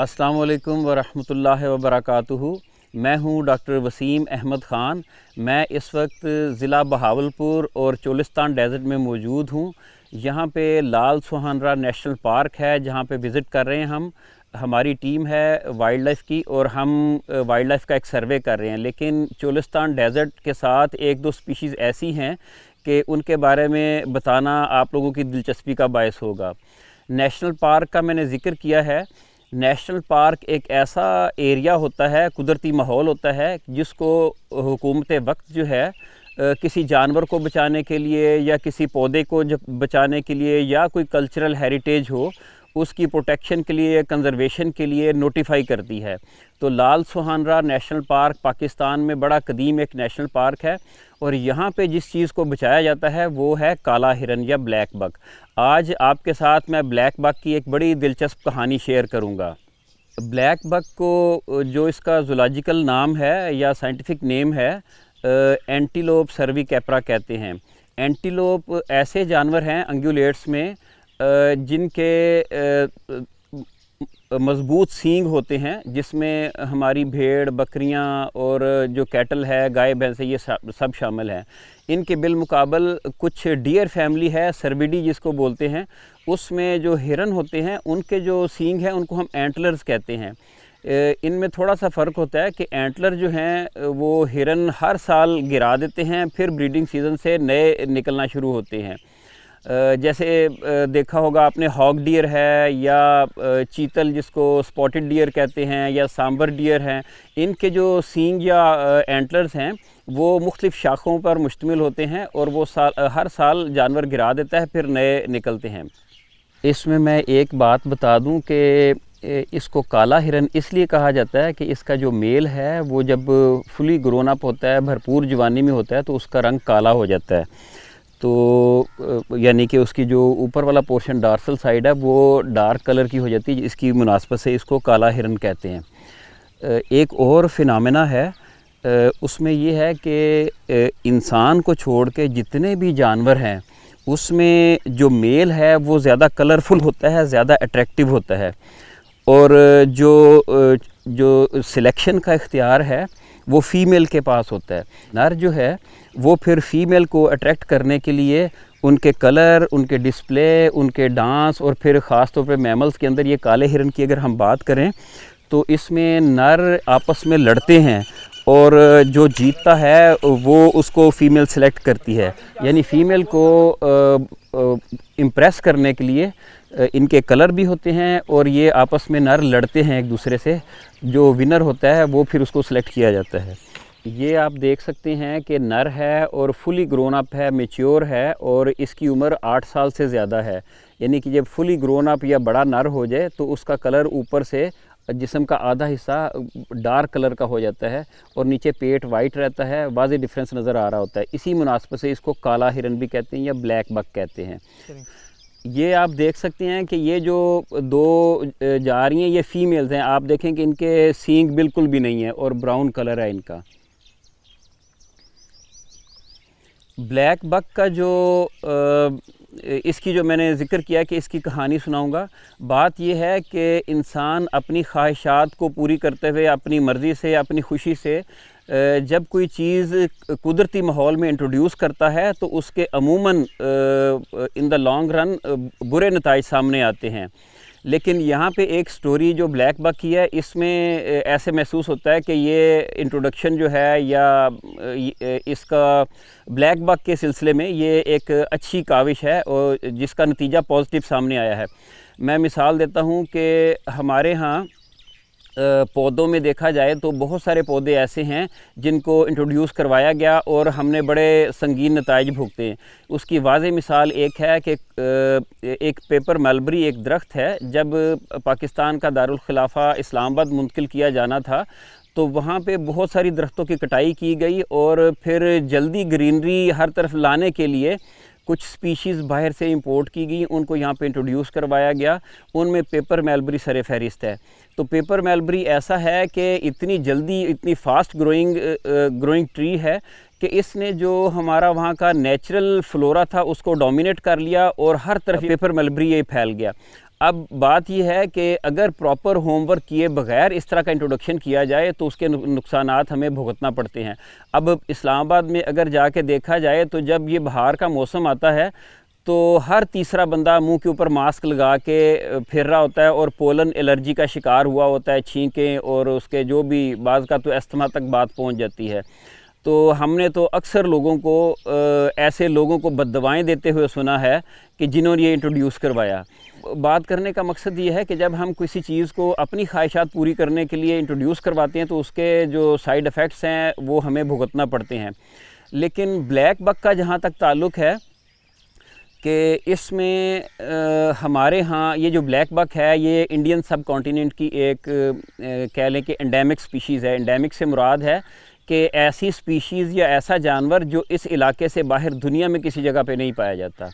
अस्सलाम वालेकुम वरहमतुल्लाहि वबरकातुहु मैं हूं डॉक्टर वसीम अहमद ख़ान मैं इस वक्त ज़िला बहावलपुर और चोलिस्तान डेजर्ट में मौजूद हूं यहां पे लाल सुहानरा नेशनल पार्क है जहां पे विज़िट कर रहे हैं हम हमारी टीम है वाइल्ड लाइफ की और हम वाइल्ड लाइफ का एक सर्वे कर रहे हैं लेकिन चोलिस्तान डेजर्ट के साथ एक दो स्पीशीज़ ऐसी हैं कि उनके बारे में बताना आप लोगों की दिलचस्पी का बायस होगा नेशनल पार्क का मैंने ज़िक्र किया है नेशनल पार्क एक ऐसा एरिया होता है कुदरती माहौल होता है जिसको हुकूमत वक्त जो है किसी जानवर को बचाने के लिए या किसी पौधे को जब बचाने के लिए या कोई कल्चरल हेरिटेज हो उसकी प्रोटेक्शन के लिए कंजर्वेशन के लिए नोटिफाई करती है तो लाल सुहानरा नेशनल पार्क पाकिस्तान में बड़ा कदीम एक नेशनल पार्क है और यहाँ पे जिस चीज़ को बचाया जाता है वो है काला हिरन या ब्लैक बक आज आपके साथ मैं ब्लैक बक की एक बड़ी दिलचस्प कहानी शेयर करूँगा ब्लैक बक को जो इसका जोलॉजिकल नाम है या साइंटिफिक नेम है एंटीलोप सर्वी कैपरा कहते हैं एंटीलोप ऐसे जानवर हैं अंगुलेट्स में जिनके मज़बूत सींग होते हैं जिसमें हमारी भेड़ बकरियां और जो कैटल है गाय भैंसे ये सब शामिल हैं इनके बिलमुकाबल कुछ डियर फैमिली है सरबिडी जिसको बोलते हैं उसमें जो हिरन होते हैं उनके जो सींग हैं उनको हम एंटलर्स कहते हैं इनमें थोड़ा सा फ़र्क होता है कि एंटलर जो हैं वो हिरन हर साल गिरा देते हैं फिर ब्रीडिंग सीज़न से नए निकलना शुरू होते हैं जैसे देखा होगा आपने हॉक डियर है या चीतल जिसको स्पॉटेड डियर कहते हैं या सांबर डियर हैं इनके जो सींग या एंटलर्स हैं वो मुख्तफ शाखों पर मुश्तमिल होते हैं और वो साल हर साल जानवर गिरा देता है फिर नए निकलते हैं इसमें मैं एक बात बता दूं कि इसको काला हिरन इसलिए कहा जाता है कि इसका जो मेल है वो जब फुली ग्रोन अप होता है भरपूर जवानी में होता है तो उसका रंग काला हो जाता है तो यानी कि उसकी जो ऊपर वाला पोर्शन डार्सल साइड है वो डार्क कलर की हो जाती है इसकी मुनासबत से इसको काला हिरन कहते हैं एक और फिनामिना है उसमें ये है कि इंसान को छोड़ के जितने भी जानवर हैं उसमें जो मेल है वो ज़्यादा कलरफुल होता है ज़्यादा अट्रैक्टिव होता है और जो जो सिलेक्शन का इख्तियार है वो फ़ीमेल के पास होता है नर जो है वो फिर फ़ीमेल को अट्रैक्ट करने के लिए उनके कलर उनके डिस्प्ले उनके डांस और फिर ख़ास तौर पर मैमल्स के अंदर ये काले हिरन की अगर हम बात करें तो इसमें नर आपस में लड़ते हैं और जो जीतता है वो उसको फ़ीमेल सेलेक्ट करती है यानी फ़ीमेल को इम्प्रेस करने के लिए इनके कलर भी होते हैं और ये आपस में नर लड़ते हैं एक दूसरे से जो विनर होता है वो फिर उसको सिलेक्ट किया जाता है ये आप देख सकते हैं कि नर है और फुली ग्रोन अप है मेच्योर है और इसकी उम्र आठ साल से ज़्यादा है यानी कि जब फुली ग्रोन अप या बड़ा नर हो जाए तो उसका कलर ऊपर से जिसम का आधा हिस्सा डार्क कलर का हो जाता है और नीचे पेट वाइट रहता है वाज डिफरेंस नज़र आ रहा होता है इसी मुनासब से इसको काला हिरन भी कहते हैं या ब्लैक बक कहते हैं ये आप देख सकते हैं कि ये जो दो जा रही हैं ये फीमेल्स हैं आप देखें कि इनके सींग बिल्कुल भी नहीं है और ब्राउन कलर है इनका ब्लैक बक का जो इसकी जो मैंने ज़िक्र किया कि इसकी कहानी सुनाऊंगा बात यह है कि इंसान अपनी ख्वाहिशात को पूरी करते हुए अपनी मर्ज़ी से अपनी खुशी से जब कोई चीज़ कुदरती माहौल में इंट्रोड्यूस करता है तो उसके अमूमन इन द लॉन्ग रन बुरे नतज सामने आते हैं लेकिन यहाँ पे एक स्टोरी जो ब्लैक बक की है इसमें ऐसे महसूस होता है कि ये इंट्रोडक्शन जो है या इसका ब्लैक बक के सिलसिले में ये एक अच्छी काविश है और जिसका नतीजा पॉजिटिव सामने आया है मैं मिसाल देता हूँ कि हमारे यहाँ पौधों में देखा जाए तो बहुत सारे पौधे ऐसे हैं जिनको इंट्रोड्यूस करवाया गया और हमने बड़े संगीन नतज भुगते हैं उसकी वाज मिसाल एक है कि एक पेपर मलबरी एक दरख्त है जब पाकिस्तान का दारुलखिलाफा इस्लामाबाद मुंतकिल किया जाना था तो वहाँ पे बहुत सारी दरख्तों की कटाई की गई और फिर जल्दी ग्रीनरी हर तरफ लाने के लिए कुछ स्पीशीज़ बाहर से इंपोर्ट की गई उनको यहाँ पे इंट्रोड्यूस करवाया गया उनमें पेपर मेलबरी सर फहरिस्त है तो पेपर मेलबरी ऐसा है कि इतनी जल्दी इतनी फास्ट ग्रोइंग ग्रोइंग ट्री है कि इसने जो हमारा वहाँ का नेचुरल फ्लोरा था उसको डोमिनेट कर लिया और हर तरफ पेपर मेलबरी ये फैल गया अब बात यह है कि अगर प्रॉपर होमवर्क किए बगैर इस तरह का इंट्रोडक्शन किया जाए तो उसके नुकसान हमें भुगतना पड़ते हैं अब इस्लामाबाद में अगर जाके देखा जाए तो जब ये बाहर का मौसम आता है तो हर तीसरा बंदा मुंह के ऊपर मास्क लगा के फिर रहा होता है और पोलन एलर्जी का शिकार हुआ होता है छींकें और उसके जो भी बाज़ का तो अस्थमा तक बात पहुँच जाती है तो हमने तो अक्सर लोगों को ऐसे लोगों को बदवाएँ देते हुए सुना है कि जिन्होंने ये इंट्रोड्यूस करवाया बात करने का मकसद ये है कि जब हम किसी चीज़ को अपनी ख्वाहिशात पूरी करने के लिए इंट्रोड्यूस करवाते हैं तो उसके जो साइड इफ़ेक्ट्स हैं वो हमें भुगतना पड़ते हैं लेकिन ब्लैक बक का जहाँ तक ताल्लुक है कि इसमें हमारे यहाँ ये जो ब्लैक बक है ये इंडियन सब कॉन्टीनेंट की एक कह लें कि एंडेमिक स्पीशीज़ है एंडेमिक से मुराद है कि ऐसी स्पीशीज़ या ऐसा जानवर जो इस इलाके से बाहर दुनिया में किसी जगह पे नहीं पाया जाता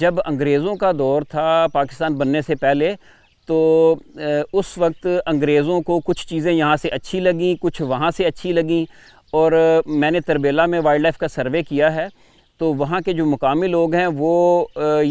जब अंग्रेज़ों का दौर था पाकिस्तान बनने से पहले तो उस वक्त अंग्रेज़ों को कुछ चीज़ें यहाँ से अच्छी लगें कुछ वहाँ से अच्छी लगें और मैंने तरबेला में वाइल्ड लाइफ का सर्वे किया है तो वहाँ के जो मुकामी लोग हैं वो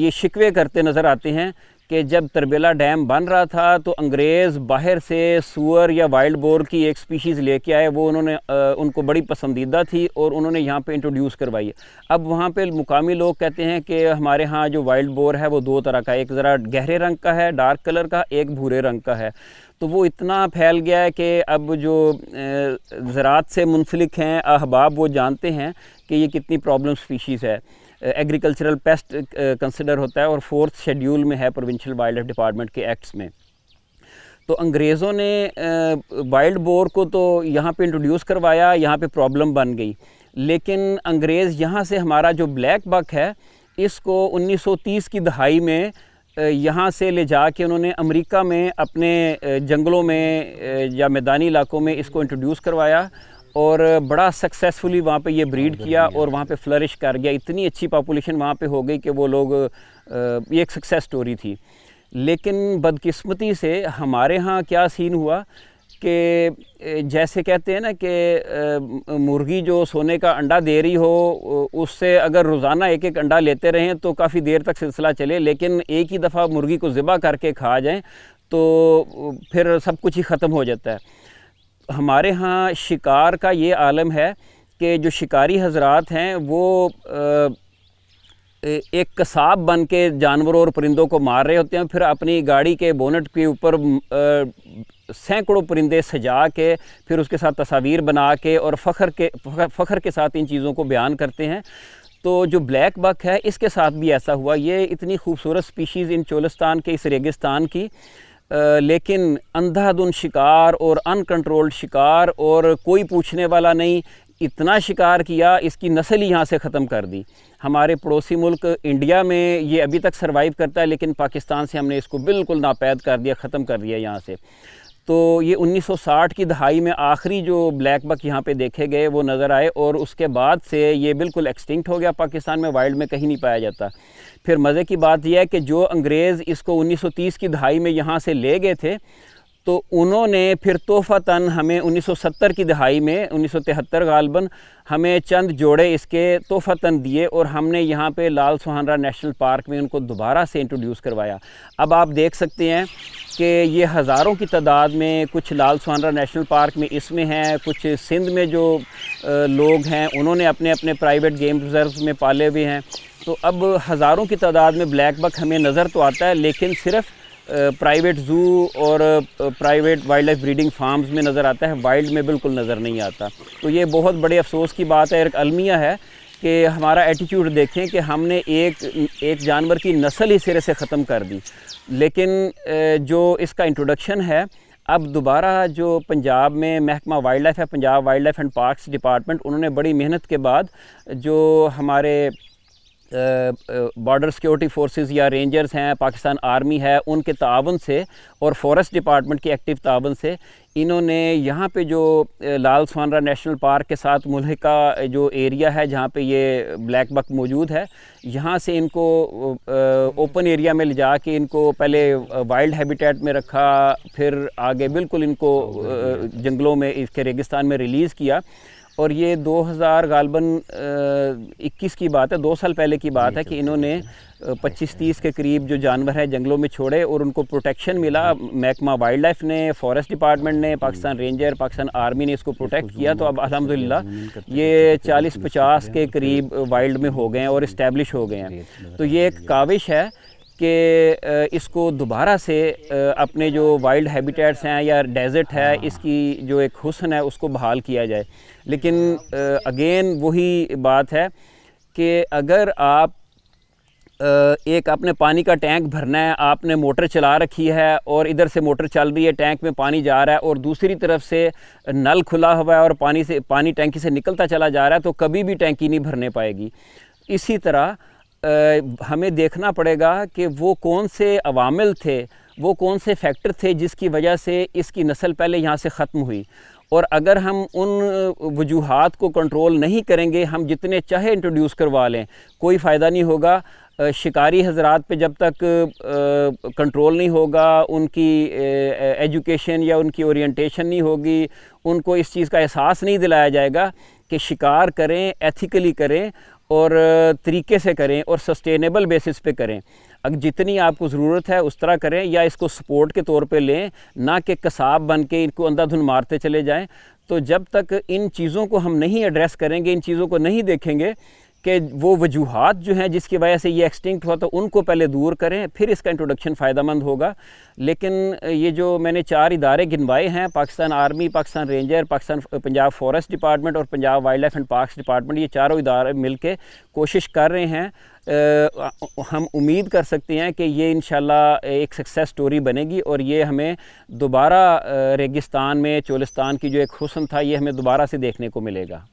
ये शिकवे करते नज़र आते हैं कि जब तरबेला डैम बन रहा था तो अंग्रेज़ बाहर से सुअर या वाइल्ड बोर की एक स्पीशीज़ लेके आए वो उन्होंने आ, उनको बड़ी पसंदीदा थी और उन्होंने यहाँ पे इंट्रोड्यूस करवाई है अब वहाँ पे मुकामी लोग कहते हैं कि हमारे यहाँ जो वाइल्ड बोर है वो दो तरह का एक ज़रा गहरे रंग का है डार्क कलर का एक भूरे रंग का है तो वो इतना फैल गया है कि अब जो ज़रात से मुनसलिक हैं अहबाब वो जानते हैं कि ये कितनी प्रॉब्लम स्पीशीज़ है एग्रीकल्चरल पेस्ट कंसिडर होता है और फोर्थ शेड्यूल में है प्रोविंशियल वाइल्ड लाइफ डिपार्टमेंट के एक्ट्स में तो अंग्रेज़ों ने वाइल्ड बोर को तो यहाँ पे इंट्रोड्यूस करवाया यहाँ पे प्रॉब्लम बन गई लेकिन अंग्रेज़ यहाँ से हमारा जो ब्लैक बक है इसको 1930 की दहाई में यहाँ से ले जा के उन्होंने अमेरिका में अपने जंगलों में या मैदानी इलाकों में इसको इंट्रोड्यूस करवाया और बड़ा सक्सेसफुली वहाँ पे ये ब्रीड किया और वहाँ पे फ्लरिश कर गया इतनी अच्छी पॉपुलेशन वहाँ पे हो गई कि वो लोग ये एक सक्सेस स्टोरी थी लेकिन बदकिस्मती से हमारे यहाँ क्या सीन हुआ कि जैसे कहते हैं ना कि मुर्गी जो सोने का अंडा दे रही हो उससे अगर रोज़ाना एक एक अंडा लेते रहें तो काफ़ी देर तक सिलसिला चले लेकिन एक ही दफ़ा मुर्गी को ज़िबा करके खा जाएँ तो फिर सब कुछ ही ख़त्म हो जाता है हमारे यहाँ शिकार का ये आलम है कि जो शिकारी हजरात हैं वो एक कसाब बन के जानवरों और परिंदों को मार रहे होते हैं फिर अपनी गाड़ी के बोनट के ऊपर सैकड़ों परिंदे सजा के फिर उसके साथ तस्वीर बना के और फ़खर के फ़खर के साथ इन चीज़ों को बयान करते हैं तो जो ब्लैक बक है इसके साथ भी ऐसा हुआ ये इतनी खूबसूरत स्पीशीज़ इन चोलिस्तान के इस रेगिस्तान की लेकिन अंधाधुन शिकार और अनकंट्रोल्ड शिकार और कोई पूछने वाला नहीं इतना शिकार किया इसकी नस्ल ही यहाँ से ख़त्म कर दी हमारे पड़ोसी मुल्क इंडिया में ये अभी तक सर्वाइव करता है लेकिन पाकिस्तान से हमने इसको बिल्कुल नापैद कर दिया ख़त्म कर दिया यहाँ से तो ये 1960 की दहाई में आखिरी जो ब्लैक बक यहाँ पे देखे गए वो नज़र आए और उसके बाद से ये बिल्कुल एक्सटिंक्ट हो गया पाकिस्तान में वाइल्ड में कहीं नहीं पाया जाता फिर मज़े की बात यह है कि जो अंग्रेज़ इसको 1930 की दहाई में यहाँ से ले गए थे तो उन्होंने फिर तन हमें 1970 की दहाई में 1973 गालबन हमें चंद जोड़े इसके तन दिए और हमने यहाँ पे लाल सुहानरा नेशनल पार्क में उनको दोबारा से इंट्रोड्यूस करवाया अब आप देख सकते हैं कि ये हज़ारों की तादाद में कुछ लाल सुहानरा नेशनल पार्क में इसमें हैं कुछ सिंध में जो लोग हैं उन्होंने अपने अपने प्राइवेट गेम रिजर्व में पाले हुए हैं तो अब हज़ारों की तादाद में ब्लैक बक हमें नज़र तो आता है लेकिन सिर्फ प्राइवेट ज़ू और private wildlife breeding farms में नज़र आता है वाइल्ड में बिल्कुल नज़र नहीं आता तो ये बहुत बड़े अफसोस की बात है एक अलमिया है कि हमारा एटीट्यूड देखें कि हमने एक एक जानवर की नस्ल ही सिरे से ख़त्म कर दी लेकिन जो इसका इंट्रोडक्शन है अब दोबारा जो पंजाब में महकमा वाइल्ड लाइफ है Punjab wildlife and parks department उन्होंने बड़ी मेहनत के बाद जो हमारे बॉर्डर सिक्योरिटी फोर्सेस या रेंजर्स हैं पाकिस्तान आर्मी है उनके तावन से और फॉरेस्ट डिपार्टमेंट के एक्टिव तावन से इन्होंने यहाँ पे जो लाल सोनरा नेशनल पार्क के साथ मुलहिका जो एरिया है जहाँ पे ये ब्लैक बक मौजूद है यहाँ से इनको ओपन एरिया में ले जा के इनको पहले वाइल्ड हैबिटेट में रखा फिर आगे बिल्कुल इनको जंगलों में इसके रेगिस्तान में रिलीज़ किया और ये 2000 गालबन इक्कीस की बात है दो साल पहले की बात है कि इन्होंने 25-30 के करीब जो जानवर हैं जंगलों में छोड़े और उनको प्रोटेक्शन मिला महकमा वाइल्ड लाइफ ने फॉरेस्ट डिपार्टमेंट ने पाकिस्तान रेंजर पाकिस्तान आर्मी ने इसको प्रोटेक्ट किया तो अब अलहमदिल्ला ये 40-50 के करीब वाइल्ड में हो गए हैं और इस्टेब्लिश हो गए हैं तो ये एक काविश है कि इसको दोबारा से अपने जो वाइल्ड हैबिटेट्स हैं या डेजर्ट है इसकी जो एक हुसन है उसको बहाल किया जाए लेकिन अगेन वही बात है कि अगर आप एक आपने पानी का टैंक भरना है आपने मोटर चला रखी है और इधर से मोटर चल रही है टैंक में पानी जा रहा है और दूसरी तरफ से नल खुला हुआ है और पानी से पानी टैंकी से निकलता चला जा रहा है तो कभी भी टैंकी नहीं भरने पाएगी इसी तरह हमें देखना पड़ेगा कि वो कौन से अवामिल थे वो कौन से फैक्टर थे जिसकी वजह से इसकी नस्ल पहले यहाँ से ख़त्म हुई और अगर हम उन वजूहत को कंट्रोल नहीं करेंगे हम जितने चाहे इंट्रोड्यूस करवा लें कोई फ़ायदा नहीं होगा शिकारी हजरात पे जब तक कंट्रोल नहीं होगा उनकी एजुकेशन या उनकी ओरिएंटेशन नहीं होगी उनको इस चीज़ का एहसास नहीं दिलाया जाएगा कि शिकार करें एथिकली करें और तरीके से करें और सस्टेनेबल बेसिस पे करें अगर जितनी आपको ज़रूरत है उस तरह करें या इसको सपोर्ट के तौर पे लें ना कि कसाब बन के इनको अंधाधुन मारते चले जाएं तो जब तक इन चीज़ों को हम नहीं एड्रेस करेंगे इन चीज़ों को नहीं देखेंगे कि वो वजूहत जो हैं जिसकी वजह से ये एक्सटिंक्ट हुआ तो उनको पहले दूर करें फिर इसका इंट्रोडक्शन फ़ायदा मंद होगा लेकिन ये जो मैंने चार इदारे गिनवाए हैं Pakistan army Pakistan ranger Pakistan Punjab forest department और Punjab wildlife and parks department ये चारों इदारे मिल के कोशिश कर रहे हैं आ, हम उम्मीद कर सकते हैं कि ये इन एक सक्सेस स्टोरी बनेगी और ये हमें दोबारा रेगिस्तान में चोलिस्तान की जो एक हुसन था ये हमें दोबारा से देखने को मिलेगा